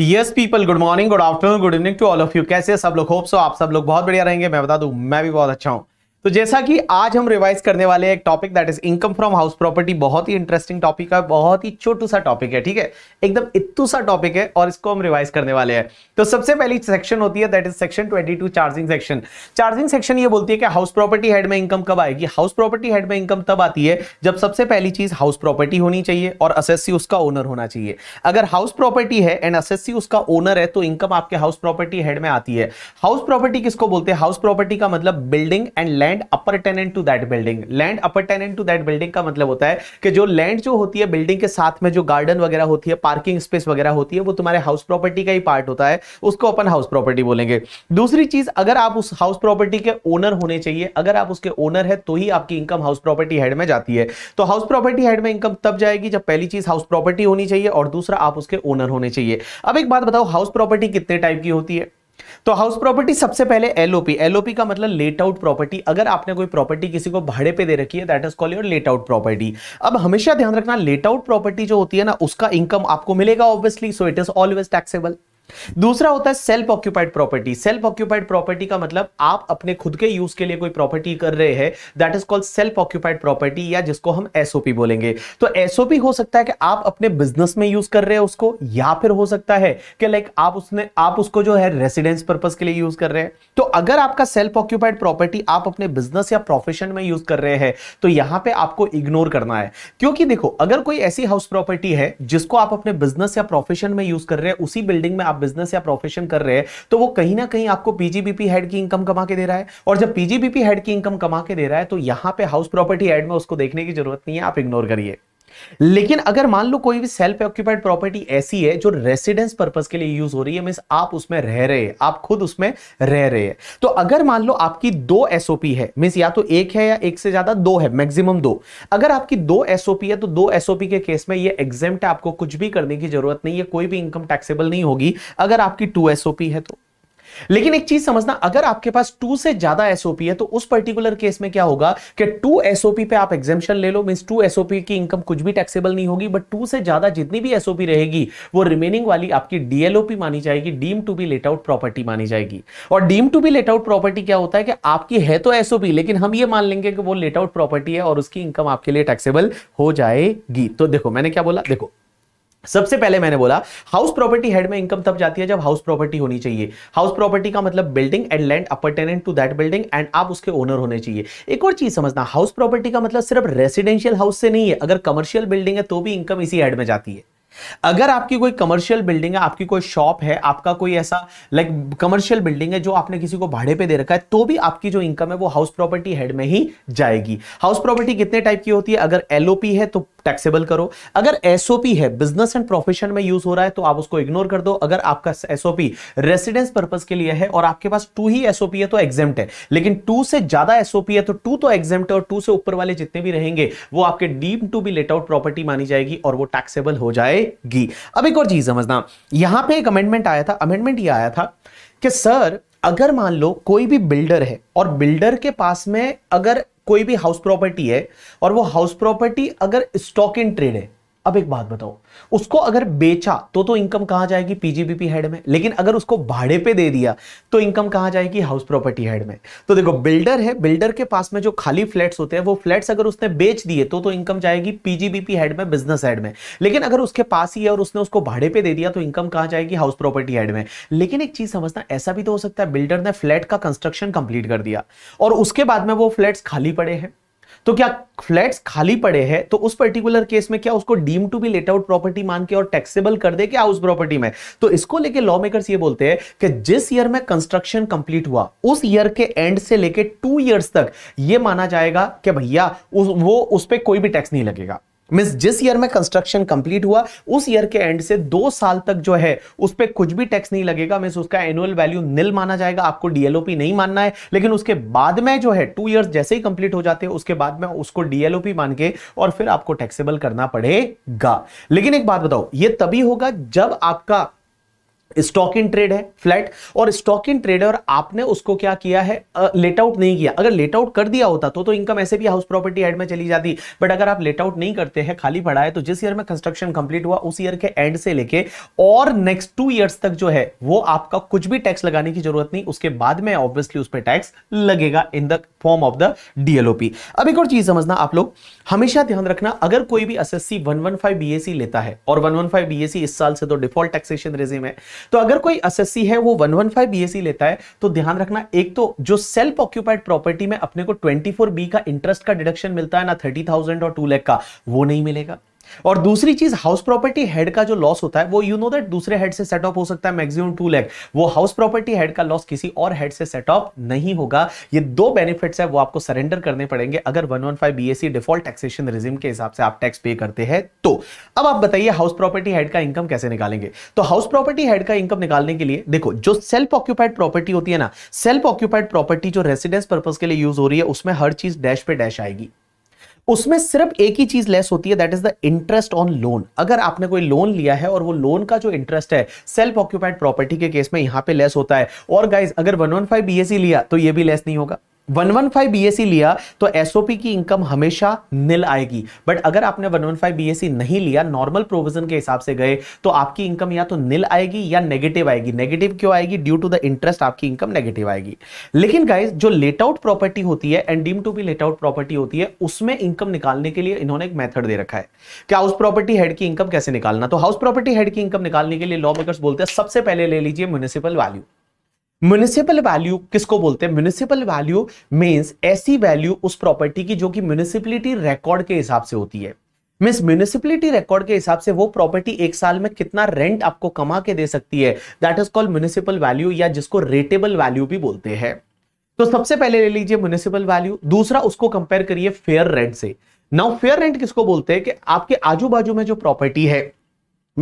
yes people good morning good afternoon good evening to all of you कैसे सब लोग hope so आप सब लोग बहुत बढ़िया रहेंगे मैं बता दूं मैं भी बहुत अच्छा हूं तो जैसा कि आज हम रिवाइज करने वाले एक topic that is income from house property बहुत ही इंटरेस्टिंग टॉपिक है बहुत ही छोटू सा टॉपिक है ठीक है एकदम इतू सा टॉपिक है और इसको हम रिवाइज करने वाले हैं तो सबसे पहली सेक्शन होती है that is section 22 charging section charging section ये बोलती है कि हाउस प्रॉपर्टी हेड में इनकम कब आएगी हाउस प्रॉपर्टी हेड में इनकम तब आती है जब सबसे पहली चीज हाउस प्रॉपर्टी होनी चाहिए और असेसी उसका ओनर होना चाहिए अगर हाउस प्रॉपर्टी है एंड असेसी उसका ओनर है तो इनकम आपके हाउस प्रॉपर्टी हेड में आती है हाउस प्रॉपर्टी किसको बोलते हैं हाउस प्रॉपर्टी का मतलब building and land land appurtenant to that building land appurtenant to that building का मतलब होता है कि जो लैंड जो होती है बिल्डिंग के साथ में जो गार्डन वगैरह होती है पार्किंग स्पेस वगैरह होती है वो तुम्हारे हाउस प्रॉपर्टी का ही पार्ट होता है उसको अपन हाउस प्रॉपर्टी बोलेंगे दूसरी चीज अगर आप उस हाउस प्रॉपर्टी के ओनर होने चाहिए अगर आप उसके ओनर है तो ही आपकी इनकम हाउस प्रॉपर्टी हेड में जाती है तो हाउस प्रॉपर्टी हेड में इनकम तब जाएगी जब पहली चीज हाउस प्रॉपर्टी होनी चाहिए और दूसरा आप उसके ओनर होने चाहिए अब एक बात बताओ हाउस प्रॉपर्टी कितने टाइप की होती है तो हाउस प्रॉपर्टी सबसे पहले एलओपी एलओपी का मतलब लेट आउट प्रॉपर्टी अगर आपने कोई प्रॉपर्टी किसी को भाड़े पे दे रखी है that is call your let out property अब हमेशा ध्यान रखना लेट आउट प्रॉपर्टी जो होती है ना उसका इनकम आपको मिलेगा obviously so it is always taxable दूसरा होता है self occupied property self occupied property का मतलब आप अपने खुद के यूज के लिए कोई प्रॉपर्टी कर रहे हैं that is called self occupied property या जिसको हम एसओपी बोलेंगे तो एसओपी हो सकता है कि आप अपने बिजनेस में यूज कर रहे हैं उसको या फिर हो सकता है कि लाइक आप उसने आप उसको जो है रेसिडेंस पर्पज के लिए यूज कर रहे हैं तो अगर आपका सेल्फ ऑक्यूपाइड प्रॉपर्टी आप अपने बिजनेस या प्रोफेशन में यूज कर रहे हैं तो यहां पर आपको इग्नोर करना है क्योंकि देखो अगर कोई ऐसी हाउस प्रॉपर्टी है जिसको आप अपने बिजनेस या प्रोफेशन में यूज कर रहे हैं उसी बिल्डिंग में आप बिजनेस या प्रोफेशन कर रहे हैं तो वो कहीं ना कहीं आपको पीजीबीपी हेड की इनकम कमा के दे रहा है और जब पीजीबीपी हेड की इनकम कमा के दे रहा है तो यहां पे हाउस प्रॉपर्टी एड में उसको देखने की जरूरत नहीं है आप इग्नोर करिए लेकिन अगर मान लो कोई भी सेल्फ ऑक्यूपाइड प्रॉपर्टी ऐसी है जो रेसिडेंस पर्पज के लिए यूज हो रही है मीन आप उसमें रह रहे हैं आप खुद उसमें रह रहे हैं तो अगर मान लो आपकी दो एसओपी है मीन या तो एक है या एक से ज्यादा दो है मैक्सिमम दो अगर आपकी दो एसओपी है तो दो एसओपी के केस में ये एग्जेम्प्ट आपको कुछ भी करने की जरूरत नहीं है कोई भी इनकम टैक्सेबल नहीं होगी अगर आपकी टू एसओपी है तो लेकिन एक चीज समझना अगर आपके पास टू से ज्यादा एसओपी है तो उस पर्टिकुलर केस में क्या होगा कि टू एसओपी पे आप एग्जेम्पन ले लो मीन टू एसओपी की इनकम कुछ भी टैक्सेबल नहीं होगी बट टू से ज्यादा जितनी भी एसओपी रहेगी वो रिमेनिंग वाली आपकी डीएलओपी मानी जाएगी deem to be let out property मानी जाएगी और deem to be let out property क्या होता है कि आपकी है तो एसओपी लेकिन हम ये मान लेंगे कि वो लेट आउट प्रॉपर्टी है और उसकी इनकम आपके लिए टैक्सेबल हो जाएगी तो देखो मैंने क्या बोला देखो सबसे पहले मैंने बोला हाउस प्रॉपर्टी हेड में इनकम तब जाती है जब हाउस प्रॉपर्टी होनी चाहिए हाउस प्रॉपर्टी का मतलब building and land appurtenant to that building and आप उसके ओनर होने चाहिए एक और चीज समझना हाउस प्रॉपर्टी का मतलब सिर्फ रेसिडेंशियल हाउस से नहीं है अगर कमर्शियल बिल्डिंग है तो भी इनकम इसी हेड में जाती है अगर आपकी कोई कमर्शियल बिल्डिंग है आपकी कोई शॉप है आपका कोई ऐसा लाइक कमर्शियल बिल्डिंग है जो आपने किसी को भाड़े पे दे रखा है तो भी आपकी जो इनकम है वो हाउस प्रॉपर्टी हेड में ही जाएगी हाउस प्रॉपर्टी कितने टाइप की होती है अगर एलओपी है तो टैक्सेबल करो अगर एसओपी है बिजनेस एंड प्रोफेशन में यूज हो रहा है तो आप उसको इग्नोर कर दो अगर आपका एसओपी रेसिडेंस पर्पज के लिए है और आपके पास टू ही एसओपी है तो एग्जेम्प्ट है लेकिन टू से ज्यादा एसओपी है तो टू तो एग्जेम्प्ट है और टू से ऊपर वाले जितने भी रहेंगे वो आपके deem to be let out property मानी जाएगी और वो टैक्सेबल हो जाए जाएगी अब एक और चीज समझना यहां पे एक अमेंडमेंट आया था अमेंडमेंट ये आया था कि सर अगर मान लो कोई भी बिल्डर है और बिल्डर के पास में अगर कोई भी हाउस प्रॉपर्टी है और वो हाउस प्रॉपर्टी अगर स्टॉक इन ट्रेड है अब एक बात बताओ उसको अगर बेचा तो तो इनकम कहां जाएगी पीजीबीपी हेड में लेकिन अगर उसको भाड़े पे दे दिया तो इनकम कहां जाएगी हाउस प्रॉपर्टी हेड में तो देखो बिल्डर है बिल्डर के पास में जो खाली फ्लैट्स होते हैं वो फ्लैट्स अगर उसने बेच दिए तो तो इनकम जाएगी पीजीबीपी हेड में बिजनेस हेड में लेकिन अगर उसके पास ही है और उसने उसको भाड़े पे दे दिया तो इनकम कहां जाएगी हाउस प्रॉपर्टी हेड में लेकिन एक चीज समझना ऐसा भी तो हो सकता है बिल्डर ने फ्लैट का कंस्ट्रक्शन कंप्लीट कर दिया और उसके बाद में वो फ्लैट खाली पड़े हैं तो क्या फ्लैट्स खाली पड़े हैं तो उस पर्टिकुलर केस में क्या उसको deem to be let out property मान के और टैक्सेबल कर दे क्या हाउस प्रॉपर्टी में तो इसको लेके लॉ मेकर्स ये बोलते हैं कि जिस ईयर में कंस्ट्रक्शन कंप्लीट हुआ उस ईयर के एंड से लेके टू ईयर्स तक ये माना जाएगा कि भैया वो उस पर कोई भी टैक्स नहीं लगेगा मीन्स जिस ईयर में कंस्ट्रक्शन कंप्लीट हुआ उस ईयर के एंड से दो साल तक जो है उस पर कुछ भी टैक्स नहीं लगेगा मीन्स उसका एनुअल वैल्यू नील माना जाएगा आपको डीएलओपी नहीं मानना है लेकिन उसके बाद में जो है टू ईयर्स जैसे ही कंप्लीट हो जाते हैं उसके बाद में उसको डीएलओपी मान के और फिर आपको टैक्सेबल करना पड़ेगा लेकिन एक बात बताओ ये तभी होगा जब आपका स्टॉक इन ट्रेड है फ्लैट और स्टॉक इन ट्रेड है और आपने उसको क्या किया है लेट आउट नहीं किया अगर लेट आउट कर दिया होता तो तो इनकम ऐसे भी हाउस प्रॉपर्टी एड में चली जाती बट अगर आप लेट आउट नहीं करते हैं खाली पड़ा है तो जिस ईयर में कंस्ट्रक्शन कंप्लीट हुआ उस ईयर के एंड से लेके और नेक्स्ट टू ईयर्स तक जो है वो आपका कुछ भी टैक्स लगाने की जरूरत नहीं उसके बाद में ऑब्वियसली उस पर टैक्स लगेगा in the form of the DLOP अब एक और चीज समझना आप लोग हमेशा ध्यान रखना अगर कोई भी S S C one one five B S C लेता है और one one five B S C इस साल से तो डिफॉल्ट टैक्सेशन रेजिम है तो अगर कोई एस है वो 115 बीएससी e लेता है तो ध्यान रखना एक तो जो सेल्फ ऑक्यूपाइड प्रॉपर्टी में अपने को 24 बी का इंटरेस्ट का डिडक्शन मिलता है ना 30,000 और 2 लाख का वो नहीं मिलेगा और दूसरी चीज हाउस प्रॉपर्टी हेड का जो लॉस होता है वो यू नो दैट दूसरे हेड से सेट ऑफ हो सकता है मैक्सिमम टू लैख वो हाउस प्रॉपर्टी हेड का लॉस किसी और हेड से सेट ऑफ नहीं होगा ये दो बेनिफिट्स है वो आपको सरेंडर करने पड़ेंगे अगर one one five B default taxation regime के हिसाब से आप टैक्स पे करते हैं तो अब आप बताइए हाउस प्रॉपर्टी हेड का इनकम कैसे निकालेंगे तो हाउस प्रॉपर्टी हेड का इनकम निकालने के लिए देखो जो सेल्फ ऑक्यूपाइड प्रॉपर्टी होती है ना सेल्फ ऑक्यूपाइड प्रॉपर्टी जो रेसिडेंस पर्पज के लिए यूज हो रही है उसमें हर चीज डैश पे डैश आएगी उसमें सिर्फ एक ही चीज लेस होती है that is the interest on loan अगर आपने कोई लोन लिया है और वो लोन का जो इंटरेस्ट है सेल्फ ऑक्यूपाइड प्रॉपर्टी के केस में यहां पे लेस होता है और गाइज अगर वन वन फाइव बी लिया तो ये भी लेस नहीं होगा वन वन फाइव e लिया तो एसओपी की इनकम हमेशा निल आएगी बट अगर आपने वन वन फाइव e नहीं लिया नॉर्मल प्रोविजन के हिसाब से गए तो आपकी इनकम या तो निल आएगी या नेगेटिव आएगी नेगेटिव क्यों आएगी ड्यू टू द इंटरेस्ट आपकी इनकम नेगेटिव आएगी लेकिन गाइज जो लेट आउट प्रॉपर्टी होती है and deem to be let out property होती है उसमें इनकम निकालने के लिए इन्होंने एक मैथड दे रखा है कि हाउस प्रॉपर्टी हेड की इनकम कैसे निकालना तो हाउस प्रॉपर्टी हेड की इनकम निकालने के लिए लॉ मेकर्स बोलते हैं सबसे पहले ले लीजिए म्यूनिसिपल वैल्यू म्यूनिसिपल वैल्यू किसको बोलते हैं म्यूनिसिपल वैल्यू मीन्स ऐसी वैल्यू उस प्रॉपर्टी की जो कि म्यूनिसिपलिटी रिकॉर्ड के हिसाब से होती है मीन्स म्यूनिसिपलिटी रिकॉर्ड के हिसाब से वो प्रॉपर्टी एक साल में कितना रेंट आपको कमा के दे सकती है that is called municipal value या जिसको रेटेबल वैल्यू भी बोलते हैं तो सबसे पहले ले लीजिए म्यूनिसिपल वैल्यू दूसरा उसको कंपेयर करिए फेयर रेंट से नाउ फेयर रेंट किसको बोलते हैं कि आपके आजू बाजू में जो प्रॉपर्टी है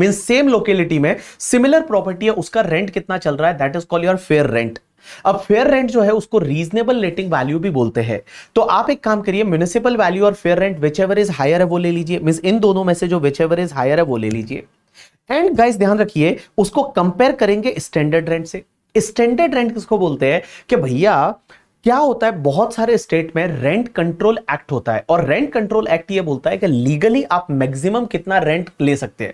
मीन सेम लोकेलिटी में सिमिलर प्रॉपर्टी है उसका रेंट कितना चल रहा है that is call your fair rent अब फेयर रेंट जो है उसको रीजनेबल लेटिंग वैल्यू भी बोलते हैं तो आप एक काम करिए म्यूनिसिपल वैल्यू और fair rent whichever is higher है वो ले लीजिए मीन इन दोनों में से जो विच एवर इज हायर है वो ले लीजिए एंड गाइस ध्यान रखिए उसको कंपेयर करेंगे स्टैंडर्ड रेंट से स्टैंडर्ड रेंट किसको बोलते हैं कि भैया क्या होता है बहुत सारे स्टेट में रेंट कंट्रोल एक्ट होता है और रेंट कंट्रोल एक्ट ये बोलता है कि लीगली आप मैक्सिमम कितना रेंट ले सकते हैं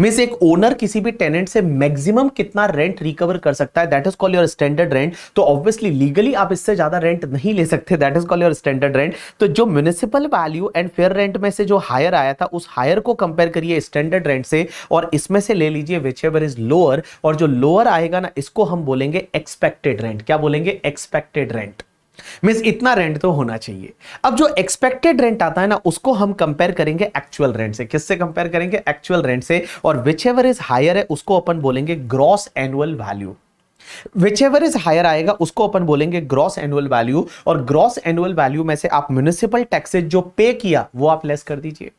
मीन्स एक ओनर किसी भी टेनेंट से मैक्सिमम कितना रेंट रिकवर कर सकता है that is call your standard rent तो ऑब्वियसली लीगली आप इससे ज्यादा रेंट नहीं ले सकते that is call your standard rent तो जो municipal value and fair rent में से जो हायर आया था उस हायर को कंपेयर करिए स्टैंडर्ड रेंट से और इसमें से ले लीजिए विच एवर इज लोअर और जो लोअर आएगा ना इसको हम बोलेंगे एक्सपेक्टेड रेंट क्या बोलेंगे एक्सपेक्टेड रेंट मीन्स इतना रेंट तो होना चाहिए अब जो एक्सपेक्टेड रेंट आता है ना उसको हम कंपेयर करेंगे एक्चुअल रेंट से किससे कंपेयर करेंगे एक्चुअल रेंट से और विच एवर इज हायर है उसको अपन बोलेंगे gross annual value whichever is higher आएगा उसको अपन बोलेंगे ग्रॉस एनुअल वैल्यू और ग्रॉस एनुअल वैल्यू में से आप म्यूनिसिपल टैक्सेज जो पे किया वो आप लेस कर दीजिए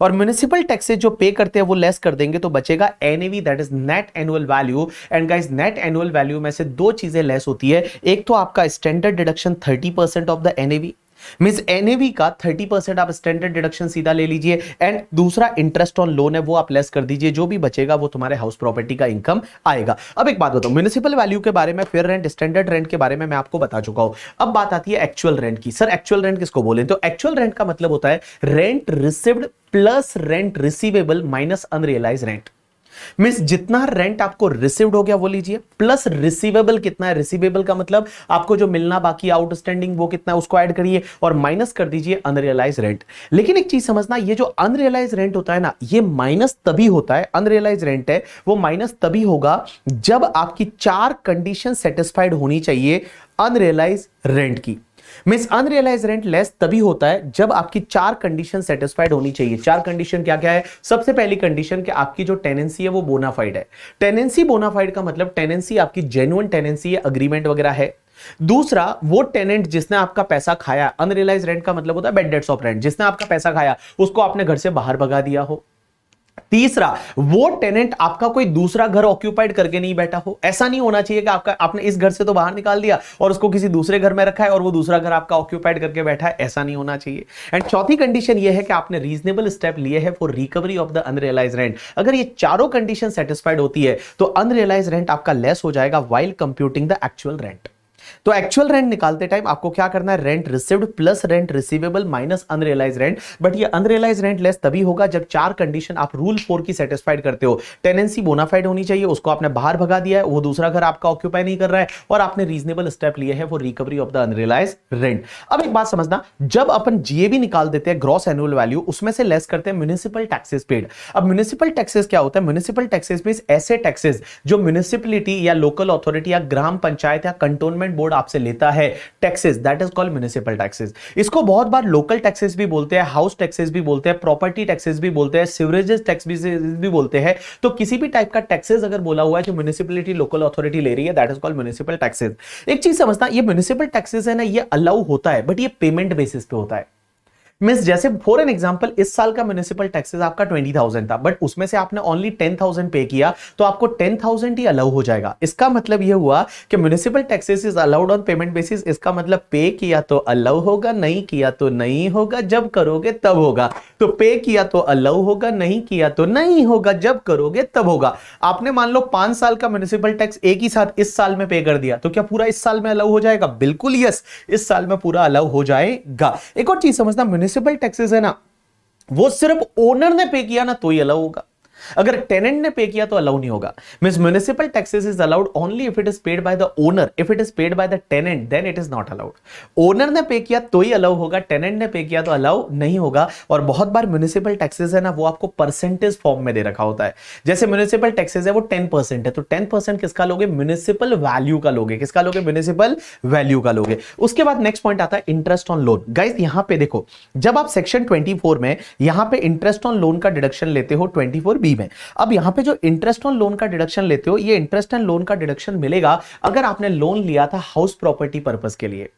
और म्यूनिसिपल टैक्सेस जो पे करते हैं वो लेस कर देंगे तो बचेगा NAV that is net annual value and guys net annual value में से दो चीजें लेस होती है एक तो आपका standard deduction thirty percent of the NAV mean NAV का 30 परसेंट आप स्टैंडर्ड डिडक्शन सीधा ले लीजिए एंड दूसरा इंटरेस्ट ऑन लोन है वो आप लेस कर दीजिए जो भी बचेगा वो तुम्हारे हाउस प्रॉपर्टी का इनकम आएगा अब एक बात बताऊं म्यूनिसिपल वैल्यू के बारे में फेयर रेंट स्टैंडर्ड रेंट के बारे में मैं आपको बता चुका हूं अब बात आती है एक्चुअल रेंट की सर एक्चुअल रेंट किसको बोले तो एक्चुअल रेंट का मतलब होता है rent received plus rent receivable minus unrealised rent means जितना रेंट आपको रिसीव्ड हो गया वो लीजिए प्लस रिसीवेबल कितना है रिसीवेबल का मतलब आपको जो मिलना बाकी आउटस्टैंडिंग वो कितना है उसको ऐड करिए और माइनस कर दीजिए अनरियलाइज रेंट लेकिन एक चीज समझना ये जो अनरियलाइज रेंट होता है ना ये माइनस तभी होता है अनरियलाइज रेंट है वो माइनस तभी होगा जब आपकी चार कंडीशन सेटिस्फाइड होनी चाहिए अनरियलाइज रेंट की मिस अनरियलाइज रेंट लेस तभी होता है जब आपकी चार कंडीशन सेटिस्फाइड होनी चाहिए चार कंडीशन क्या क्या है सबसे पहली कंडीशन कि आपकी जो टेनेंसी है वो बोनाफाइड है टेनेंसी बोनाफाइड का मतलब टेनेंसी आपकी जेन्युन टेनेंसी है अग्रीमेंट वगैरह है दूसरा वो टेनेंट जिसने आपका पैसा खाया अनरियलाइज रेंट का मतलब होता है बेड डेट्स ऑफ रेंट जिसने आपका पैसा खाया उसको आपने घर से बाहर भगा दिया हो तीसरा वो टेनेंट आपका कोई दूसरा घर ऑक्यूपाइड करके नहीं बैठा हो ऐसा नहीं होना चाहिए कि आपका आपने इस घर से तो बाहर निकाल दिया और उसको किसी दूसरे घर में रखा है और वो दूसरा घर आपका ऑक्यूपाइड करके बैठा है ऐसा नहीं होना चाहिए एंड चौथी कंडीशन ये है कि आपने रीजनेबल स्टेप लिए है for recovery of the unrealised rent अगर ये चारों कंडीशन सेटिस्फाइड होती है तो अनरियलाइज रेंट आपका लेस हो जाएगा while computing the actual rent तो एक्चुअल रेंट निकालते टाइम आपको क्या करना है rent received plus rent receivable minus unrealised rent but ये अनरियलाइज रेंट लेस तभी होगा जब चार कंडीशन आप रूल फोर की सेटिस्फाइड करते हो टेनेंसी बोनाफाइड होनी चाहिए उसको आपने बाहर भगा दिया है वो दूसरा घर आपका ऑक्यूपाई नहीं कर रहा है और आपने रीजनेबल स्टेप लिए है वो recovery of the unrealised rent अब एक बात समझना जब अपन जीएबी निकाल देते हैं ग्रॉस एनुअल वैल्यू उसमें से लेस करते हैं म्यूनिसिपल टैक्सेस पेड अब म्यूनिसिपल टैक्सेस क्या होता है म्यूनिसिपल टैक्सेस मीन ऐसे टैक्सेस जो म्यूनिसिपलिटी या लोकल अथॉरिटी या ग्राम पंचायत या कंटोनमेंट बोर्ड आपसे लेता है taxes that is called municipal taxes इसको बहुत बार लोकल टैक्सेस भी बोलते हैं हाउस टैक्सेस भी बोलते हैं प्रॉपर्टी टैक्सेस भी बोलते हैं सीवरेजेस टैक्स भी बोलते हैं तो किसी भी टाइप का टैक्सेस अगर बोला हुआ है जो म्यूनिसिपलिटी लोकल अथॉरिटी ले रही है that is called municipal taxes एक चीज समझता ये म्यूनिसिपल टैक्सेस है ना ये अलाउ होता है बट ये पेमेंट बेसिस पे होता है मिस जैसे फॉर एन एग्जाम्पल इस साल का म्यूनिसिपल टैक्सेस आपका ट्वेंटी थाउजेंड था बट उसमें से आपने ओनली टेन थाउजेंड पे किया तो आपको टेन थाउजेंड ही अलाउ हो जाएगा इसका मतलब यह हुआ कि municipal taxes is allowed on payment basis इसका मतलब पे किया तो अलाउ होगा नहीं किया तो नहीं होगा जब करोगे तब होगा तो पे किया तो अलाउ होगा नहीं किया तो नहीं होगा जब करोगे तब होगा आपने मान लो पांच साल का म्यूनिसिपल टैक्स एक ही साथ इस साल में पे कर दिया तो क्या पूरा इस साल में अलाउ हो जाएगा बिल्कुल यस इस साल में पूरा अलाउ हो जाएगा एक और चीज समझना म्यूनिसिपल टैक्सेस है ना वो सिर्फ ओनर ने पे किया ना तो ही अलाउ होगा अगर टेनेंट ने पे किया तो अलाउ नहीं होगा mean municipal taxes is allowed only if it is paid by the owner if it is paid by the tenant then it is not allowed owner ने पे किया तो ही अलाउ होगा tenant ने pay किया तो allow नहीं होगा और बहुत बार म्यूनिसिपल टैक्सेस है ना वो आपको परसेंटेज फॉर्म में दे रखा होता है जैसे म्यूनिसिपल टैक्सेस है वो टेन है तो टेन किसका लोगे म्यूनिसिपल वैल्यू का लोगे किसका लोगे म्यूनिसिपल वैल्यू का लोगे उसके बाद नेक्स्ट पॉइंट आता है इंटरेस्ट ऑन लोन गाइज यहां पे देखो जब आप सेक्शन 24 में यहां पे इंटरेस्ट ऑन लोन का डिडक्शन लेते हो 24 बी स्कीम है अब यहां पे जो इंटरेस्ट ऑन लोन का डिडक्शन लेते हो ये इंटरेस्ट एंड लोन का डिडक्शन मिलेगा अगर आपने लोन लिया था हाउस प्रॉपर्टी पर्पज के लिए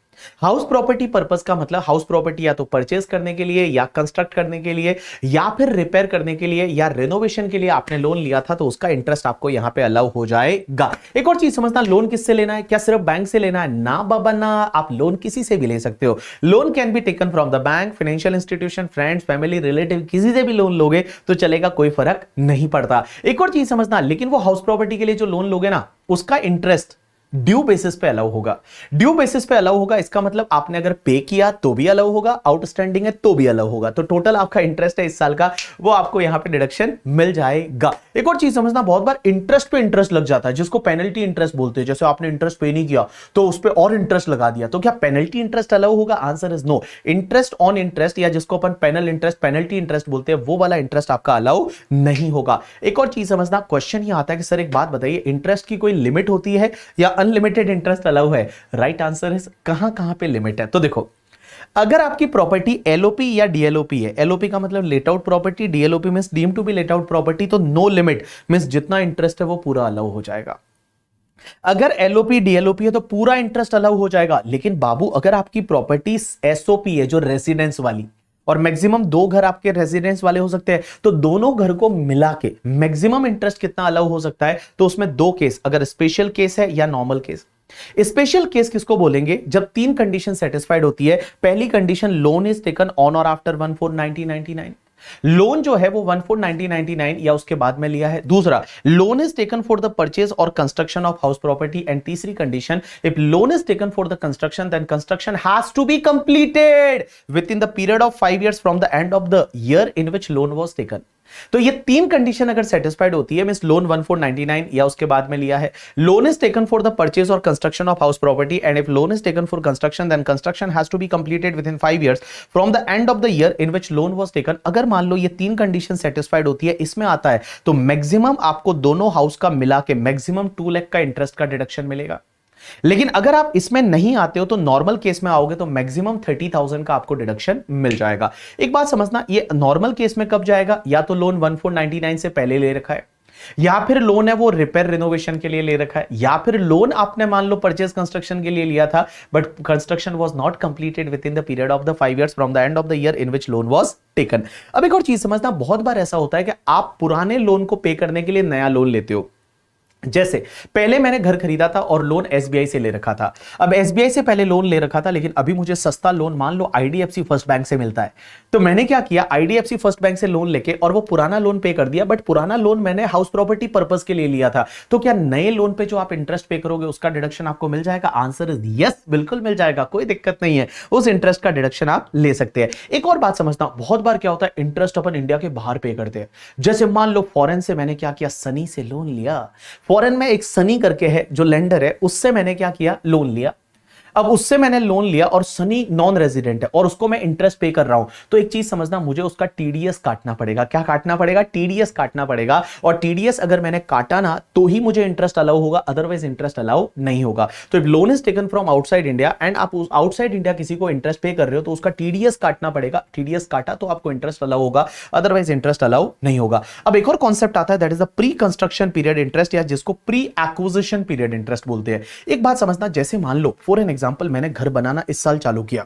हाउस प्रॉपर्टी पर्पज का मतलब हाउस प्रॉपर्टी या तो परचेज करने के लिए या कंस्ट्रक्ट करने के लिए या फिर रिपेयर करने के लिए या रेनोवेशन के लिए आपने लोन लिया था तो उसका इंटरेस्ट आपको यहां पे अलाउ हो जाएगा एक और चीज समझना लोन किससे लेना है क्या सिर्फ बैंक से लेना है ना बाबा ना आप लोन किसी से भी ले सकते हो loan can be taken from the bank financial institution friends family relative किसी से भी लोन लोगे तो चलेगा कोई फर्क नहीं पड़ता एक और चीज समझना लेकिन वो हाउस प्रॉपर्टी के लिए जो लोन लोगे ना उसका इंटरेस्ट ड्यू बेसिस पे अलाउ होगा ड्यू बेसिस पे अलाउ होगा इसका मतलब आपने अगर पे किया तो भी अलाउ होगा आउटस्टैंडिंग है तो भी अलाउ होगा तो टोटल आपका इंटरेस्ट है इस साल का वो आपको यहां पे डिडक्शन मिल जाएगा एक और चीज समझना बहुत बार इंटरेस्ट पे इंटरेस्ट लग जाता है जिसको पेनल्टी इंटरेस्ट बोलते हैं जैसे आपने इंटरेस्ट पे नहीं किया तो उस पर और इंटरेस्ट लगा दिया तो क्या पेनल्टी इंटरेस्ट अलाउ होगा answer is no interest on interest या जिसको अपन पेनल इंटरेस्ट पेनल्टी इंटरेस्ट बोलते हैं वो वाला इंटरेस्ट आपका अलाउ नहीं होगा एक और चीज समझना क्वेश्चन ही आता है कि सर एक बात बताइए इंटरेस्ट की कोई लिमिट होती है या अनलिमिटेड इंटरेस्ट अलाउ है राइट आंसर है कहां कहां पे लिमिट है तो देखो अगर आपकी प्रॉपर्टी एलओपी या डीएलओपी है एलओपी का मतलब let out property DLOP mean deem to be let out property तो नो लिमिट मीन जितना इंटरेस्ट है वो पूरा अलाउ हो जाएगा अगर एलओपी डीएलओपी है तो पूरा इंटरेस्ट अलाउ हो जाएगा लेकिन बाबू अगर आपकी प्रॉपर्टी एसओपी है जो रेसिडेंस वाली और मैक्सिमम दो घर आपके रेजिडेंस वाले हो सकते हैं तो दोनों घर को मिला के मैक्सिमम इंटरेस्ट कितना अलाउ हो सकता है तो उसमें दो केस अगर स्पेशल केस है या नॉर्मल केस स्पेशल केस किसको बोलेंगे जब तीन कंडीशन सेटिस्फाइड होती है पहली condition loan is taken on और after one four nineteen ninety nine loan जो है वो वन फोर या उसके बाद में लिया है दूसरा loan is taken for the purchase और construction of house property and तीसरी condition if loan is taken for the construction then construction has to be completed within the period of five years from the end of the year in which loan was taken तो ये तीन condition अगर satisfied होती है miss loan 1499 या उसके बाद में लिया है loan is taken for the purchase और construction of house property and if loan is taken for construction then construction has to be completed within five year from the end of the year in which loan was taken अगर मान लो ये तीन condition satisfied होती है इसमें आता है तो मैक्सिमम आपको दोनों हाउस का मिला के मैक्सिमम टू लैख का इंटरेस्ट का डिडक्शन मिलेगा लेकिन अगर आप इसमें नहीं आते हो तो नॉर्मल केस में आओगे तो मैक्सिमम थर्टी थाउजेंड का आपको डिडक्शन मिल जाएगा एक बात समझना ये नॉर्मल केस में कब जाएगा या तो loan one four ninety nine से पहले ले रखा है या फिर लोन है वो रिपेयर रिनोवेशन के लिए ले रखा है या फिर लोन आपने मान लो परचेज कंस्ट्रक्शन के लिए लिया था but construction was not completed within the period of the five year from the end of the year in which loan was taken अब एक और चीज समझना बहुत बार ऐसा होता है कि आप पुराने लोन को पे करने के लिए नया लोन लेते हो जैसे पहले मैंने घर खरीदा था और लोन एसबीआई से ले रखा था अब एसबीआई से पहले लोन ले रखा था लेकिन अभी मुझे सस्ता लोन मान लो आईडीएफसी फर्स्ट बैंक से मिलता है तो मैंने क्या किया आईडीएफसी फर्स्ट बैंक से लोन लेके और वो पुराना लोन पे कर दिया बट पुराना लोन मैंने हाउस प्रॉपर्टी पर्पज के लिए लिया था तो क्या नए लोन पे जो आप इंटरेस्ट पे करोगे उसका डिडक्शन आपको मिल जाएगा आंसर इज यस बिल्कुल मिल जाएगा कोई दिक्कत नहीं है उस इंटरेस्ट का डिडक्शन आप ले सकते हैं एक और बात समझता हूं बहुत बार क्या होता है इंटरेस्ट अपन इंडिया के बाहर पे करते हैं जैसे मान लो फॉरन से मैंने क्या किया सनी से लोन लिया फॉरेन में एक सनी करके है जो लेंडर है उससे मैंने क्या किया लोन लिया अब उससे मैंने लोन लिया और सनी नॉन रेजिडेंट है और उसको मैं इंटरेस्ट पे कर रहा हूं तो एक चीज समझना मुझे उसका टीडीएस काटना पड़ेगा क्या काटना पड़ेगा टीडीएस काटना पड़ेगा और टीडीएस अगर मैंने काटा ना तो ही मुझे इंटरेस्ट अलाउ होगा अदरवाइज इंटरेस्ट अलाउ नहीं होगा तो if loan is taken from outside India and आप आउटसाइड इंडिया किसी को इंटरेस्ट पे कर रहे हो तो उसका टीडीएस काटना पड़ेगा टीडीएस काटा तो आपको इंटरेस्ट अलाउ होगा अदरवाइज इंटरेस्ट अलाउ नहीं होगा अब एक और कॉन्सेप्ट आता है that is the pre construction period interest या जिसको प्री एक्विजिशन पीरियड इंटरेस्ट बोलते हैं एक बात समझना जैसे मान लो फॉर एन एग्जाम्पल मैंने घर बनाना इस साल चालू किया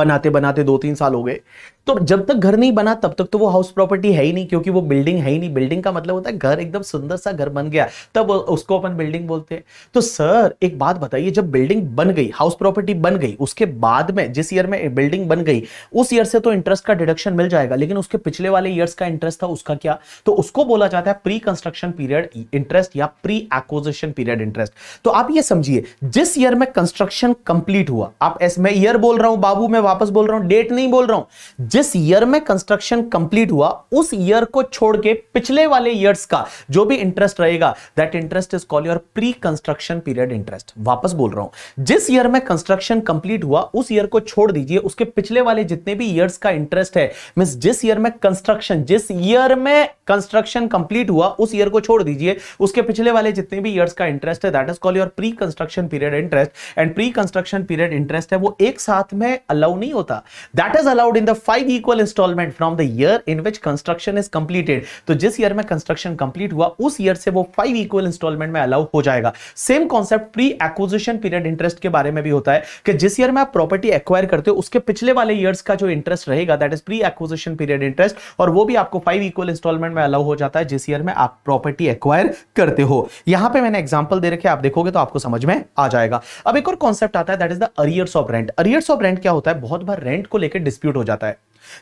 बनाते बनाते दो तीन साल हो गए तो जब तक घर नहीं बना तब तक तो वो हाउस प्रॉपर्टी है ही नहीं क्योंकि वो बिल्डिंग है ही नहीं बिल्डिंग का मतलब होता है घर एकदम सुंदर सा घर बन गया तब उसको अपन बिल्डिंग बोलते हैं तो सर एक बात बताइए जब बिल्डिंग बन गई हाउस प्रॉपर्टी बन गई उसके बाद में जिस ईयर में बिल्डिंग बन गई उस ईयर से तो इंटरेस्ट का डिडक्शन मिल जाएगा लेकिन उसके पिछले वाले ईयर्स का इंटरेस्ट था उसका क्या तो उसको बोला जाता है प्री कंस्ट्रक्शन पीरियड इंटरेस्ट या प्री एक्विजिशन पीरियड इंटरेस्ट तो आप ये समझिए जिस ईयर में कंस्ट्रक्शन कंप्लीट हुआ आप मैं ईयर बोल रहा हूं बाबू मैं वापस बोल रहा हूं डेट नहीं बोल रहा हूं जिस ईयर में कंस्ट्रक्शन कंप्लीट हुआ उस ईयर को छोड़ के पिछले वाले ईयर्स का जो भी इंटरेस्ट रहेगा that interest is call your pre construction period interest वापस बोल रहा हूं जिस ईयर में कंस्ट्रक्शन कंप्लीट हुआ उस ईयर को छोड़ दीजिए उसके पिछले वाले जितने भी ईयर्स का इंटरेस्ट है मीन जिस ईयर में कंस्ट्रक्शन जिस ईयर में कंस्ट्रक्शन कंप्लीट हुआ उस ईयर को छोड़ दीजिए उसके पिछले वाले जितने भी ईयर्स का इंटरेस्ट है that is call your pre construction period interest and pre construction period interest है वो एक साथ में अलाउ नहीं होता that is allowed in the five five equal installment from the year in which construction is completed तो जिस year में कंस्ट्रक्शन कंप्लीट हुआ उस ईयर से वो फाइव इक्वल इंस्टॉलमेंट में अलाउ हो जाएगा same concept pre acquisition period interest के बारे में भी होता है कि जिस ईयर में आप प्रॉपर्टी एक्वायर करते हो उसके पिछले वाले ईयर्स का जो इंटरेस्ट रहेगा that is pre acquisition period interest और वो भी आपको फाइव इक्वल इंस्टॉलमेंट में अलाउ हो जाता है जिस ईयर में आप प्रॉपर्टी एक्वायर करते हो यहां पर मैंने एग्जाम्पल दे रखे आप देखोगे तो आपको समझ में आ जाएगा अब एक और कॉन्सेप्ट आता है that is the arrears of rent arrears of rent क्या होता है बहुत बार रेंट को लेकर डिस्प्यूट हो जाता है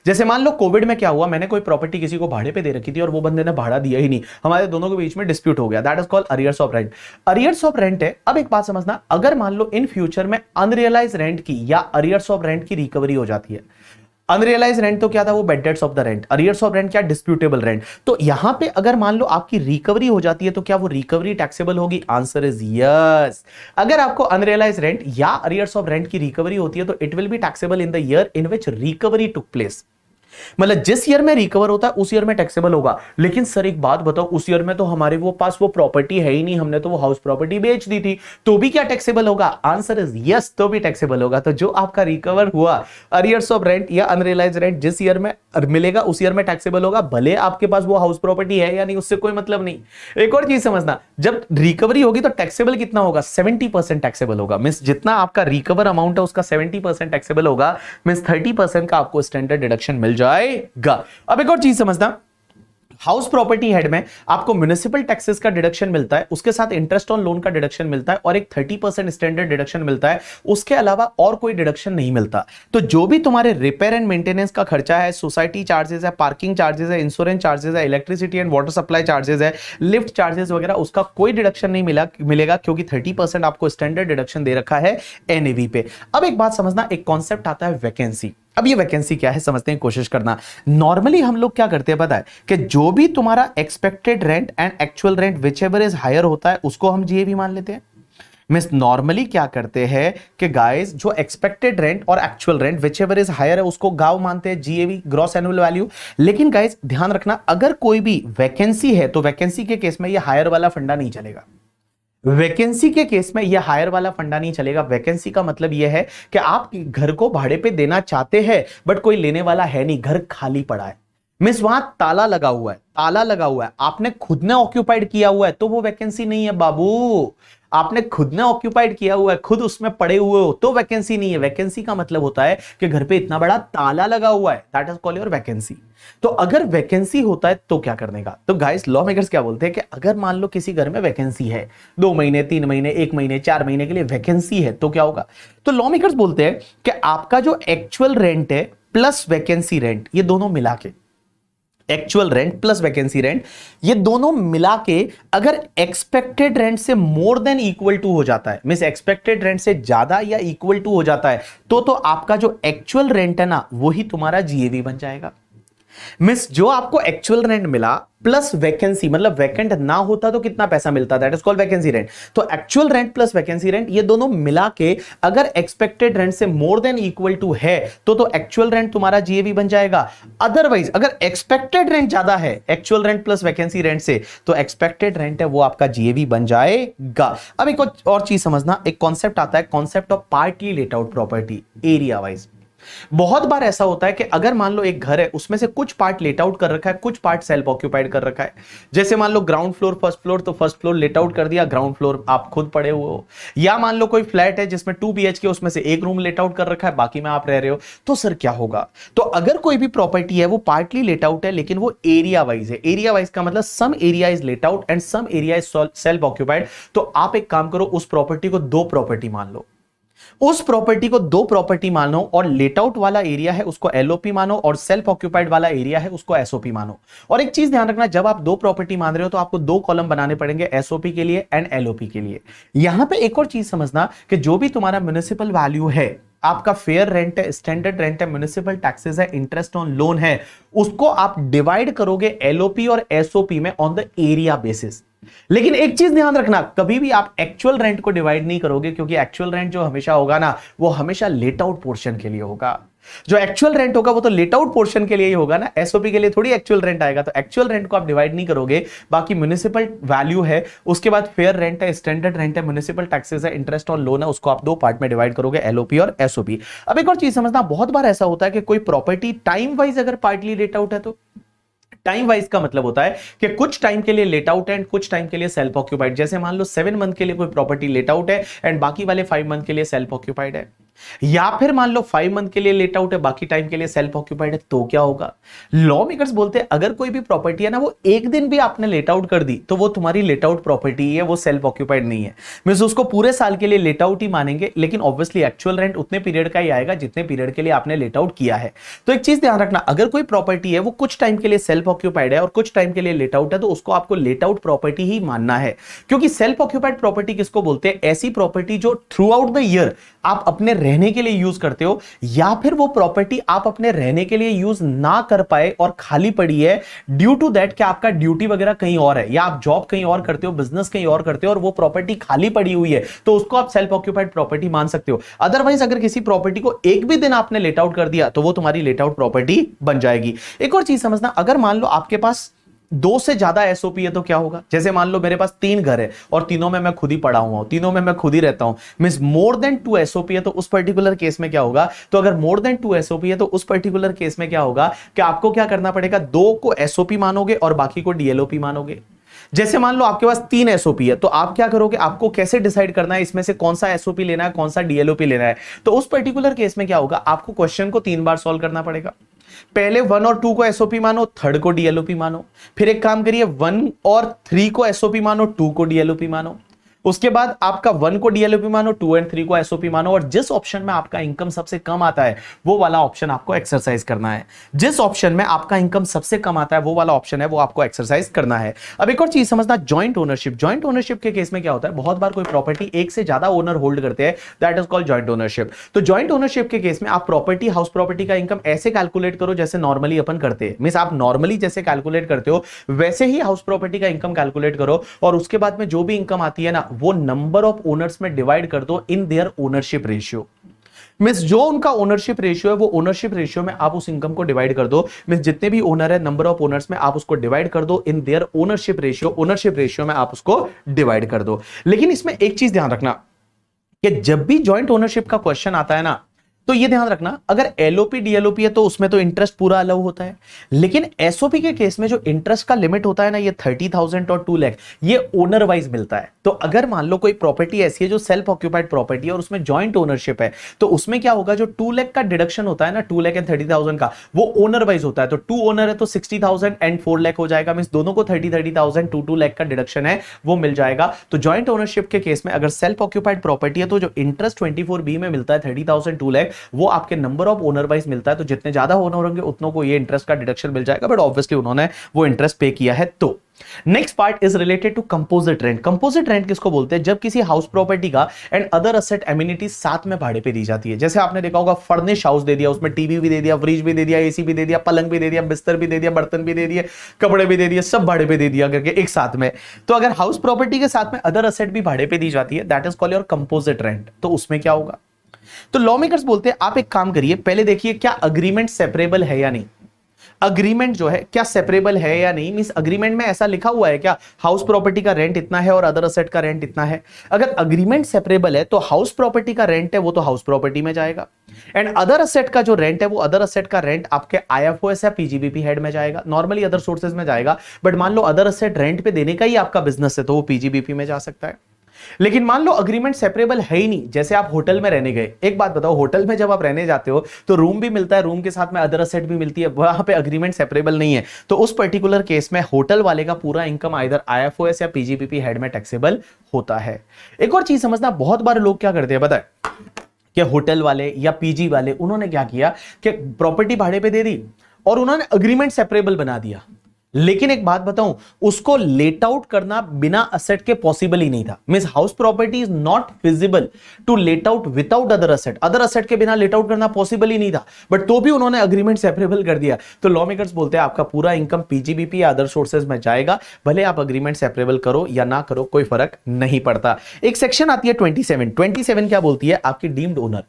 जैसे मान लो कोविड में क्या हुआ मैंने कोई प्रॉपर्टी किसी को भाड़े पे दे रखी थी और वो बंदे ने भाड़ा दिया ही नहीं हमारे दोनों के बीच में डिस्प्यूट हो गया that is call arrears of rent arrears of rent है अब एक बात समझना अगर मान लो इन फ्यूचर में अनरियलाइज रेंट की या अरियर्स ऑफ रेंट की रिकवरी हो जाती है अनरियलाइज रेंट तो क्या था वो bad debts of the rent arrears of rent क्या डिस्प्यूटेबल रेंट तो यहां पे अगर मान लो आपकी रिकवरी हो जाती है तो क्या वो रिकवरी टैक्सेबल होगी आंसर इज यस अगर आपको अनरियलाइज रेंट या अरियर्स ऑफ रेंट की रिकवरी होती है तो it will be taxable in the year in which recovery took place मतलब जिस ईयर में रिकवर होता है उस ईयर में टैक्सेबल होगा लेकिन सर एक बात बताओ उस ईयर में तो हमारे वो पास वो प्रॉपर्टी है ही नहीं हमने तो वो हाउस प्रॉपर्टी बेच दी थी तो भी क्या टैक्सेबल होगा आंसर इज यस तो भी टैक्सेबल होगा तो जो आपका रिकवर हुआ अरियर्स ऑफ रेंट या अनरियलाइज रेंट जिस ईयर में मिलेगा उस ईयर में टैक्सेबल होगा भले आपके पास वो हाउस प्रॉपर्टी है या नहीं उससे कोई मतलब नहीं एक और चीज समझना जब रिकवरी होगी तो टैक्सेबल कितना होगा सेवेंटी टैक्सेबल होगा मीन जितना आपका रिकवर अमाउंट है उसका सेवेंटी टैक्सेबल होगा मीन थर्टी का आपको स्टैंडर्ड डिडक्शन मिल जाए जाएगा अब एक और चीज समझना हाउस प्रॉपर्टी हेड में आपको म्यूनिसिपल टैक्सेस का डिडक्शन मिलता है उसके साथ इंटरेस्ट ऑन लोन का डिडक्शन मिलता है और एक 30 परसेंट स्टैंडर्ड डिडक्शन मिलता है उसके अलावा और कोई डिडक्शन नहीं मिलता तो जो भी तुम्हारे रिपेयर एंड मेंटेनेंस का खर्चा है सोसाइटी चार्जेस है पार्किंग चार्जेस है इंश्योरेंस चार्जेस है electricity and water supply charges है लिफ्ट चार्जेस वगैरह उसका कोई डिडक्शन नहीं मिला मिलेगा क्योंकि थर्टी आपको स्टैंडर्ड डिडक्शन दे रखा है एनएवी पे अब एक बात समझना एक कॉन्सेप्ट आता है वैकेंसी अब ये वैकेंसी क्या है समझते हैं कोशिश करना नॉर्मली हम लोग क्या करते हैं पता है कि जो भी तुम्हारा expected rent and actual rent whichever is higher होता है उसको हम भी मान लेते हैं मिस नॉर्मली क्या करते हैं कि गाइस जो एक्सपेक्टेड रेंट और actual rent whichever is higher है उसको गाव मानते हैं जीएवी ग्रॉस एनुअल वैल्यू लेकिन गाइस ध्यान रखना अगर कोई भी वैकेंसी है तो वैकेंसी के केस में ये हायर वाला फंडा नहीं चलेगा वैकेंसी के केस में यह हायर वाला फंडा नहीं चलेगा वैकेंसी का मतलब यह है कि आप घर को भाड़े पे देना चाहते हैं बट कोई लेने वाला है नहीं घर खाली पड़ा है मिस वहां ताला लगा हुआ है ताला लगा हुआ है आपने खुद ने ऑक्यूपाइड किया हुआ है तो वो वैकेंसी नहीं है बाबू आपने खुद ने ऑक्यूपाइड किया हुआ है खुद उसमें पड़े हुए हो तो वैकेंसी नहीं है वैकेंसी का मतलब होता है कि घर पे इतना बड़ा ताला लगा हुआ है that is call your vacancy तो अगर वैकेंसी होता है तो क्या करने का तो गाइस लॉ मेकर्स क्या बोलते हैं कि अगर मान लो किसी घर में वैकेंसी है दो महीने तीन महीने एक महीने चार महीने के लिए वैकेंसी है तो क्या होगा तो लॉ मेकर्स बोलते हैं कि आपका जो एक्चुअल रेंट है प्लस वैकेंसी रेंट ये दोनों मिला के actual rent plus vacancy rent ये दोनों मिला के अगर एक्सपेक्टेड रेंट से मोर देन इक्वल टू हो जाता है मीन एक्सपेक्टेड रेंट से ज्यादा या इक्वल टू हो जाता है तो तो आपका जो एक्चुअल रेंट है ना वही तुम्हारा जीएवी बन जाएगा मिस जो आपको एक्चुअल रेंट मिला प्लस वैकेंसी मतलब वैकेंट ना होता तो कितना पैसा मिलता that is called vacancy rent तो actual rent plus vacancy rent ये दोनों मिला के अगर एक्सपेक्टेड रेंट से मोर देन इक्वल टू है तो तो एक्चुअल रेंट तुम्हारा जीएवी बन जाएगा अदरवाइज अगर एक्सपेक्टेड रेंट ज्यादा है actual rent plus vacancy rent से तो एक्सपेक्टेड रेंट है वो आपका जीएवी बन जाएगा अब एक और चीज समझना एक कॉन्सेप्ट आता है concept of partly let out property area wise बहुत बार ऐसा होता है कि अगर मान लो एक घर है उसमें से कुछ पार्ट लेट आउट कर रखा है कुछ पार्ट सेल्फ ऑक्यूपाइड कर रखा है जैसे मान लो ग्राउंड फ्लोर फर्स्ट फ्लोर तो फर्स्ट फ्लोर लेट आउट कर दिया ग्राउंड फ्लोर आप खुद पड़े हुए हो या मान लो कोई फ्लैट है जिसमें टू बी के उसमें से एक रूम लेट आउट कर रखा है बाकी में आप रह रहे हो तो सर क्या होगा तो अगर कोई भी प्रॉपर्टी है वो पार्टली लेट आउट है लेकिन वो एरिया वाइज है एरिया वाइज का मतलब some area is let out and some area is self occupied तो आप एक काम करो उस प्रॉपर्टी को दो प्रॉपर्टी मान लो उस प्रॉपर्टी को दो प्रॉपर्टी मानो और लेटआउट वाला एरिया है उसको एलओपी मानो और सेल्फ ऑक्यूपाइड वाला एरिया है उसको एसओपी मानो और एक चीज ध्यान रखना जब आप दो प्रॉपर्टी मान रहे हो तो आपको दो कॉलम बनाने पड़ेंगे एसओपी के लिए एंड एलओपी के लिए यहां पे एक और चीज समझना कि जो भी तुम्हारा म्यूनिसिपल वैल्यू है आपका फेयर रेंट है स्टैंडर्ड रेंट है म्यूनिसिपल टैक्सेस है इंटरेस्ट ऑन लोन है उसको आप डिवाइड करोगे एलओपी और एसओपी में ऑन द एरिया बेसिस लेकिन एक चीज ध्यान रखना कभी भी आप एक्चुअल रेंट को डिवाइड नहीं करोगे क्योंकि एक्चुअल रेंट जो हमेशा होगा ना वो हमेशा लेट आउट पोर्शन के लिए होगा जो एक्चुअल रेंट होगा वो तो लेट आउट पोर्शन के लिए ही होगा ना एसओपी के लिए थोड़ी एक्चुअल रेंट आएगा तो एक्चुअल रेंट को आप डिवाइड नहीं करोगे बाकी म्यूनिसिपल वैल्यू है उसके बाद फेयर रेंट है स्टैंडर्ड रेंट है म्यूनिसिपल टैक्सेस है इंटरेस्ट ऑन लोन है उसको आप दो पार्ट में डिवाइड करोगे एलओपी और एसओपी अब एक और चीज समझना बहुत बार ऐसा होता है कि कोई प्रॉपर्टी टाइम वाइज अगर पार्टली लेट आउट है तो टाइम वाइज का मतलब होता है कि कुछ टाइम के लिए लेट आउट है एंड कुछ टाइम के लिए सेल्फ ऑक्यूपाइड जैसे मान लो सेवन मंथ के लिए कोई प्रॉपर्टी लेट आउट है एंड बाकी वाले फाइव मंथ के लिए सेल्फ ऑक्यूपाइड है या फिर मान लो फाइव मंथ के लिए लेट आउट है बाकी टाइम के लिए सेल्फ ऑक्यूपाइड है तो क्या होगा लॉ मेकर्स बोलते हैं अगर कोई भी प्रॉपर्टी है ना वो एक दिन भी आपने लेट आउट कर दी तो वो तुम्हारी लेट आउट प्रॉपर्टी है वो सेल्फ ऑक्यूपाइड नहीं है मीन उसको पूरे साल के लिए लेट आउट ही मानेंगे लेकिन ऑब्वियसली एक्चुअल रेंट उतने पीरियड का ही आएगा जितने पीरियड के लिए आपने लेट आउट किया है तो एक चीज ध्यान रखना अगर कोई प्रॉपर्टी है वो कुछ टाइम के लिए सेल्फ ऑक्यूपाइड है और कुछ टाइम के लिए लेट आउट है तो उसको आपको लेट आउट प्रॉपर्टी ही मानना है क्योंकि सेल्फ ऑक्यूपाइड प्रॉपर्टी किसको बोलते हैं ऐसी प्रॉपर्टी जो थ्रू आउट द ईयर आप अपने रहने के लिए यूज करते हो या फिर वो प्रॉपर्टी आप अपने रहने के लिए यूज ना कर पाए और खाली पड़ी है ड्यू टू दैट कि आपका ड्यूटी वगैरह कहीं और है या आप जॉब कहीं और करते हो बिजनेस कहीं और करते हो और वो प्रॉपर्टी खाली पड़ी हुई है तो उसको आप सेल्फ ऑक्यूपाइड प्रॉपर्टी मान सकते हो अदरवाइज अगर किसी प्रॉपर्टी को एक भी दिन आपने लेट आउट कर दिया तो वो तुम्हारी लेट आउट प्रॉपर्टी बन जाएगी एक और चीज समझना अगर मान लो आपके पास दो से ज्यादा एसओपी है तो क्या होगा जैसे मान लो मेरे पास तीन घर है और तीनों में मैं खुद ही पढ़ा हुआ हूं तीनों में मैं खुद ही रहता हूं mean more than two SOP है तो उस पर्टिकुलर केस में क्या होगा तो अगर मोर देन टू एसओपी है तो उस पर्टिकुलर केस में क्या होगा कि आपको क्या करना पड़ेगा दो को एसओपी मानोगे और बाकी को डीएलओपी मानोगे जैसे मान लो आपके पास तीन एसओपी है तो आप क्या करोगे आपको कैसे डिसाइड करना है इसमें से कौन सा एसओपी लेना है कौन सा डीएलओपी लेना है तो उस पर्टिकुलर केस में क्या होगा आपको क्वेश्चन को तीन बार सॉल्व करना पड़ेगा पहले वन और टू को एसओपी मानो थर्ड को डीएलओपी मानो फिर एक काम करिए वन और थ्री को एसओपी मानो टू को डीएलओपी मानो उसके बाद आपका वन को डीएलओपी मानो टू एंड थ्री को एसओपी मानो और जिस ऑप्शन में आपका इनकम सबसे कम आता है वो वाला ऑप्शन आपको एक्सरसाइज करना है जिस ऑप्शन में आपका इनकम सबसे कम आता है वो वाला ऑप्शन है वो आपको एक्सरसाइज करना है अब एक और चीज समझना ज्वाइंट ओनरशिप ज्वाइंट ओनरशिप के केस में क्या होता है बहुत बार कोई प्रॉपर्टी एक से ज्यादा ओनर होल्ड करते हैं that is called joint ownership तो ज्वाइंट ओनरशिप के केस में आप प्रॉपर्टी हाउस प्रॉपर्टी का इनकम ऐसे कैलकुलेट करो जैसे नॉर्मली अपन करते हैं मीन आप नॉर्मली जैसे कैलकुलेट करते हो वैसे ही हाउस प्रॉपर्टी का इनकम कैलकुलेट करो और उसके बाद में जो भी इनकम आती है ना वो नंबर ऑफ ओनर्स में डिवाइड कर दो इन देयर ओनरशिप रेशियो मिस जो उनका ओनरशिप रेशियो है वो ओनरशिप रेशियो में आप उस इनकम को डिवाइड कर दो मिस जितने भी ओनर है नंबर ऑफ ओनर्स में आप उसको डिवाइड कर दो in their ownership ratio ownership ratio में आप उसको डिवाइड कर दो लेकिन इसमें एक चीज ध्यान रखना कि जब भी ज्वाइंट ओनरशिप का क्वेश्चन आता है ना तो ये ध्यान रखना अगर एलओपी डीएलओपी है तो उसमें तो इंटरेस्ट पूरा अलाउ होता है लेकिन एसओपी के केस में जो इंटरेस्ट का लिमिट होता है ना ये थर्टी थाउजेंड और टू लैख ये ओनर वाइज मिलता है तो अगर मान लो कोई प्रॉपर्टी ऐसी है जो सेल्फ ऑक्यूपाइड प्रॉपर्टी है और उसमें ज्वाइंट ओनरशिप है तो उसमें क्या होगा जो टू लैख का डिडक्शन होता है ना two lakh and thirty thousand का वो ओनर वाइज होता है तो टू ओनर है तो sixty thousand and four lakh हो जाएगा मीन दोनों को thirty thirty thousand two two lakh का डिडक्शन है वो मिल जाएगा तो ज्वाइंट ओनरशिप के केस में अगर सेल्फ ऑक्यूपाइड प्रॉपर्टी है तो जो इंटरेस्ट ट्वेंटी फोर बी में मिलता है थर्टी थाउजेंड टू लैख वो आपके नंबर ऑफ ओनर वाइज मिलता है तो जितने ज्यादा ओनर होंगे उतनों को ये इंटरेस्ट का डिडक्शन मिल जाएगा बट ऑब्वियसली उन्होंने वो इंटरेस्ट पे किया है तो next part is related to composite rent composite rent किसको बोलते हैं जब किसी हाउस प्रॉपर्टी का एंड अदर असेट एम्यूनिटी साथ में भाड़े पे दी जाती है जैसे आपने देखा होगा फर्निश हाउस दे दिया उसमें टीवी भी दे दिया फ्रिज भी दे दिया एसी भी दे दिया पलंग भी दे दिया बिस्तर भी दे दिया बर्तन भी दे दिए कपड़े भी दे दिए सब भाड़े पे दे दिया करके एक साथ में तो अगर हाउस प्रॉपर्टी के साथ में अदर असेट भी भाड़े पे दी जाती है that is call your composite rent तो उसमें क्या होगा तो लॉ मेकर्स बोलते हैं आप एक काम करिए पहले देखिए क्या अग्रीमेंट सेपरेबल है या नहीं अग्रीमेंट जो है क्या सेपरेबल है या नहीं मीन अग्रीमेंट में ऐसा लिखा हुआ है क्या हाउस प्रॉपर्टी का रेंट इतना है और अदर असेट का रेंट इतना है अगर अग्रीमेंट सेपरेबल है तो हाउस प्रॉपर्टी का रेंट है वो तो हाउस प्रॉपर्टी में जाएगा एंड अदर असेट का जो रेंट है वो अदर असेट का रेंट आपके आईएफओएस या पीजीबीपी हेड में जाएगा नॉर्मली अदर सोर्सेज में जाएगा बट मान लो अदर असेट रेंट पे देने का ही आपका बिजनेस है तो वो पीजीबीपी में जा सकता है लेकिन मान लो अग्रीमेंट सेपरेबल है ही नहीं जैसे आप होटल में रहने गए एक बात बताओ होटल में जब आप रहने जाते हो तो रूम भी मिलता है रूम के साथ में अदर असेट भी मिलती है वहां पे अग्रीमेंट सेपरेबल नहीं है तो उस पर्टिकुलर केस में होटल वाले का पूरा इनकम आइधर आईएफओएस या पीजीपीपी हेड में टैक्सेबल होता है एक और चीज समझना बहुत बार लोग क्या करते हैं बताए कि होटल वाले या पीजी वाले उन्होंने क्या किया कि प्रॉपर्टी भाड़े पे दे दी और उन्होंने अग्रीमेंट सेपरेबल बना दिया लेकिन एक बात बताऊं उसको लेट आउट करना बिना असेट के पॉसिबल ही नहीं था mean house property is not feasible to let out without other asset other asset के बिना लेट आउट करना पॉसिबल ही नहीं था बट तो भी उन्होंने अग्रीमेंट सेपरेबल कर दिया तो लॉ मेकर्स बोलते हैं आपका पूरा इनकम पीजीबीपी या अदर सोर्सेज में जाएगा भले आप अग्रीमेंट सेपरेबल करो या ना करो कोई फर्क नहीं पड़ता एक सेक्शन आती है ट्वेंटी सेवन क्या बोलती है आपकी डीम्ड ओनर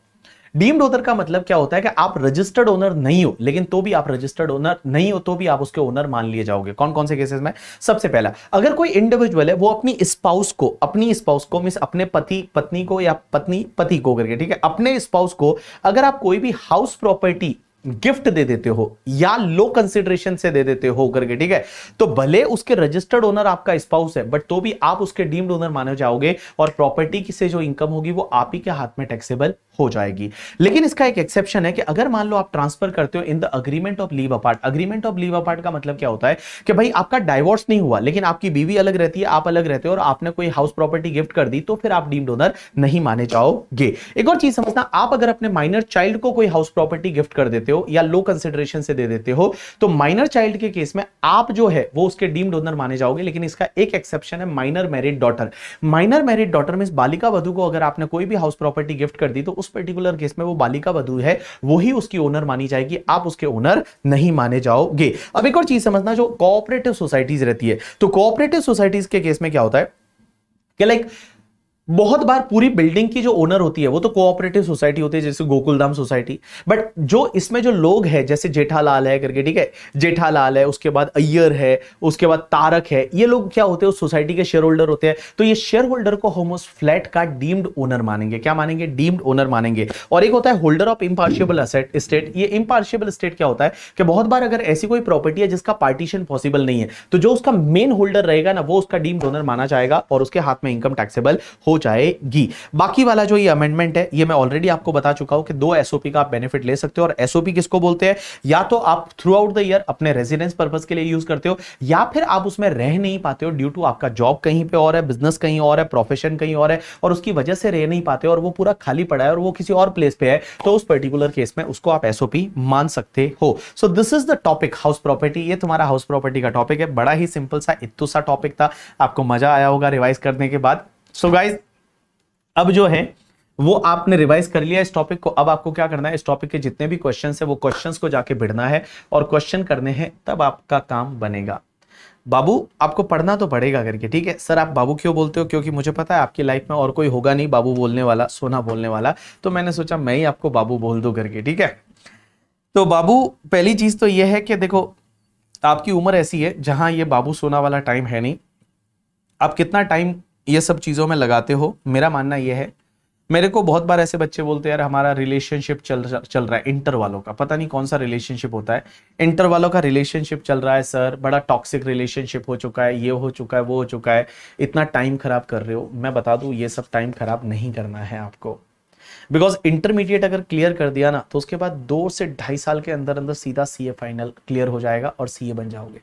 डीम्ड ओनर का मतलब क्या होता है कि आप रजिस्टर्ड ओनर नहीं हो लेकिन तो भी आप रजिस्टर्ड ओनर नहीं हो तो भी आप उसके ओनर मान लिए जाओगे कौन कौन से केसेस में सबसे पहला अगर कोई इंडिविजुअल है वो अपनी स्पाउस को अपनी स्पाउस को मिस अपने पति पत्नी को या पत्नी पति को करके ठीक है अपने स्पाउस को अगर आप कोई भी हाउस प्रॉपर्टी गिफ्ट दे देते हो या लो कंसिडरेशन से दे देते हो करके ठीक है तो भले उसके रजिस्टर्ड ओनर आपका स्पाउस है बट तो भी आप उसके डीम्ड ओनर माने जाओगे और प्रॉपर्टी से जो इनकम होगी वो आप ही के हाथ में टैक्सेबल हो जाएगी लेकिन इसका एक एक्सेप्शन है कि अगर मान लो आप ट्रांसफर करते हो in the agreement of leave apart agreement of leave apart का मतलब क्या होता है कि भाई आपका डाइवोर्स नहीं हुआ लेकिन आपकी बीवी अलग रहती है आप अलग रहते हो और आपने कोई हाउस प्रॉपर्टी गिफ्ट कर दी तो फिर आप डीम्ड ओनर नहीं माने जाओगे एक और चीज समझना आप अगर अपने माइनर चाइल्ड को कोई हाउस प्रॉपर्टी गिफ्ट कर देते हो हो या लो कंसिडरेशन से दे देते हो तो माइनर चाइल्ड के केस में आप जो है वो उसके डीम्ड ओनर माने जाओगे लेकिन इसका एक एक्सेप्शन है minor married daughter minor married daughter में बालिका वधु को अगर आपने कोई भी हाउस प्रॉपर्टी गिफ्ट कर दी तो उस पर्टिकुलर केस में वो बालिका वधु है वही उसकी ओनर मानी जाएगी आप उसके ओनर नहीं माने जाओगे अब एक और चीज समझना जो कोऑपरेटिव सोसाइटीज रहती है तो कोऑपरेटिव सोसाइटीज के केस में क्या होता है कि लाइक like, बहुत बार पूरी बिल्डिंग की जो ओनर होती है वो तो कोऑपरेटिव सोसाइटी होती है जैसे गोकुलधाम सोसाइटी बट जो इसमें जो लोग हैं जैसे जेठालाल है करके ठीक है जेठालाल है उसके बाद अय्यर है उसके बाद तारक है ये लोग क्या होते हैं उस सोसाइटी के शेयर होल्डर होते हैं तो ये शेयर होल्डर को हम उस फ्लैट का डीम्ड ओनर मानेंगे क्या मानेंगे डीम्ड ओनर मानेंगे और एक होता है holder of impartible asset state ये इम्पार्शियबल स्टेट क्या होता है कि बहुत बार अगर ऐसी कोई प्रॉपर्टी है जिसका पार्टीशन पॉसिबल नहीं है तो जो उसका मेन होल्डर रहेगा ना वो उसका डीम्ड ओनर माना जाएगा और उसके हाथ में इनकम टैक्सेबल हो जाएगी बाकी वाला जो ये अमेंडमेंट है ये मैं ऑलरेडी आपको बता चुका हूं कि दो एसओपी का आप बेनिफिट ले सकते हो और एसओपी किसको बोलते हैं या तो आप थ्रू आउट द ईयर अपने रेजिडेंस पर्पज के लिए यूज करते हो या फिर आप उसमें रह नहीं पाते हो ड्यू टू आपका जॉब कहीं पे और है बिजनेस कहीं और है प्रोफेशन कहीं और है और उसकी वजह से रह नहीं पाते और वो पूरा खाली पड़ा है और वो किसी और प्लेस पे है तो उस पर्टिकुलर केस में उसको आप एसओपी मान सकते हो so this is the topic house property ये तुम्हारा हाउस प्रॉपर्टी का टॉपिक है बड़ा ही सिंपल सा इतू सा टॉपिक था आपको मजा आया होगा रिवाइज करने के बाद सो so गाइज अब जो है वो आपने रिवाइज कर लिया इस टॉपिक को अब आपको क्या करना है इस टॉपिक के जितने भी क्वेश्चन है वो क्वेश्चन को जाके भिड़ना है और क्वेश्चन करने हैं तब आपका काम बनेगा बाबू आपको पढ़ना तो पड़ेगा करके ठीक है सर आप बाबू क्यों बोलते हो क्योंकि मुझे पता है आपकी लाइफ में और कोई होगा नहीं बाबू बोलने वाला सोना बोलने वाला तो मैंने सोचा मैं ही आपको बाबू बोल दू करके ठीक है तो बाबू पहली चीज़ तो ये है कि देखो आपकी उम्र ऐसी है जहां ये बाबू सोना वाला टाइम है नहीं आप कितना टाइम ये सब चीज़ों में लगाते हो मेरा मानना यह है मेरे को बहुत बार ऐसे बच्चे बोलते हैं यार हमारा रिलेशनशिप चल चल रहा है इंटर वालों का पता नहीं कौन सा रिलेशनशिप होता है इंटर वालों का रिलेशनशिप चल रहा है सर बड़ा टॉक्सिक रिलेशनशिप हो चुका है ये हो चुका है वो हो चुका है इतना टाइम खराब कर रहे हो मैं बता दू ये सब टाइम खराब नहीं करना है आपको बिकॉज इंटरमीडिएट अगर क्लियर कर दिया ना तो उसके बाद दो से ढाई साल के अंदर अंदर सीधा सी फाइनल क्लियर हो जाएगा और सी बन जाओगे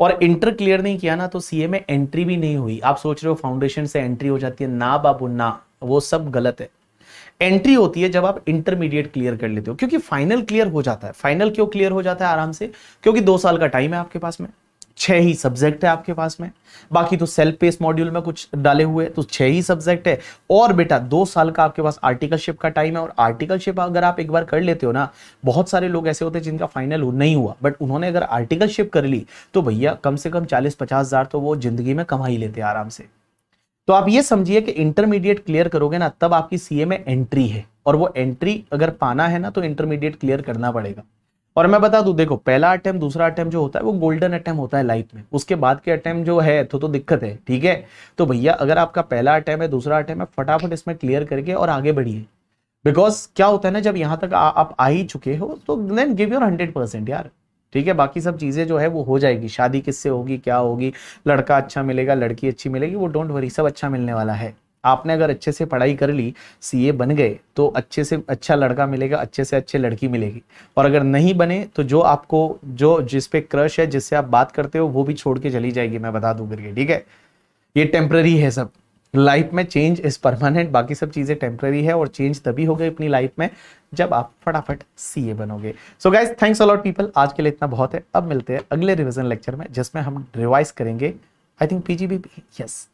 और इंटर क्लियर नहीं किया ना तो सीए में एंट्री भी नहीं हुई आप सोच रहे हो फाउंडेशन से एंट्री हो जाती है ना बाबू ना वो सब गलत है एंट्री होती है जब आप इंटरमीडिएट क्लियर कर लेते हो क्योंकि फाइनल क्लियर हो जाता है फाइनल क्यों क्लियर हो जाता है आराम से क्योंकि दो साल का टाइम है आपके पास में छह ही सब्जेक्ट है आपके पास में बाकी तो सेल्फ पेस मॉड्यूल में कुछ डाले हुए तो छह ही सब्जेक्ट है और बेटा दो साल का आपके पास आर्टिकलशिप का टाइम है और आर्टिकलशिप अगर आप एक बार कर लेते हो ना बहुत सारे लोग ऐसे होते हैं जिनका फाइनल नहीं हुआ बट उन्होंने अगर आर्टिकलशिप कर ली तो भैया कम से कम चालीस पचास हज़ार तो वो जिंदगी में कमा ही लेते हैं आराम से तो आप ये समझिए कि इंटरमीडिएट क्लियर करोगे ना तब आपकी सीए में एंट्री है और वो एंट्री अगर पाना है ना तो इंटरमीडिएट क्लियर करना पड़ेगा और मैं बता दू देखो पहला अटैम्प दूसरा अटैम्प जो होता है वो गोल्डन अटैम्प होता है लाइफ में उसके बाद के अटैम्प जो है तो तो दिक्कत है ठीक है तो भैया अगर आपका पहला अटैम्प है दूसरा अटैम्प है फटाफट इसमें क्लियर करके और आगे बढ़िए बिकॉज क्या होता है ना जब यहाँ तक आ, आप आ ही चुके हो तो then give your hundred percent यार ठीक है बाकी सब चीज़ें जो है वो हो जाएगी शादी किससे होगी क्या होगी लड़का अच्छा मिलेगा लड़की अच्छी मिलेगी वो डोंट वरी सब अच्छा मिलने वाला है आपने अगर अच्छे से पढ़ाई कर ली सीए बन गए तो अच्छे से अच्छा लड़का मिलेगा अच्छे से अच्छे लड़की मिलेगी और अगर नहीं बने तो जो आपको जो जिस पे क्रश है जिससे आप बात करते हो वो भी छोड़ के चली जाएगी मैं बता दूँ करके ठीक है ये टेम्प्ररी है सब लाइफ में चेंज इज परमानेंट बाकी सब चीज़ें टेम्प्ररी है और चेंज तभी होगा अपनी लाइफ में जब आप फटाफट सी ए बनोगे so guys thanks a lot people आज के लिए इतना बहुत है अब मिलते हैं अगले रिविजन लेक्चर में जिसमें हम रिवाइज करेंगे I think PGBP B yes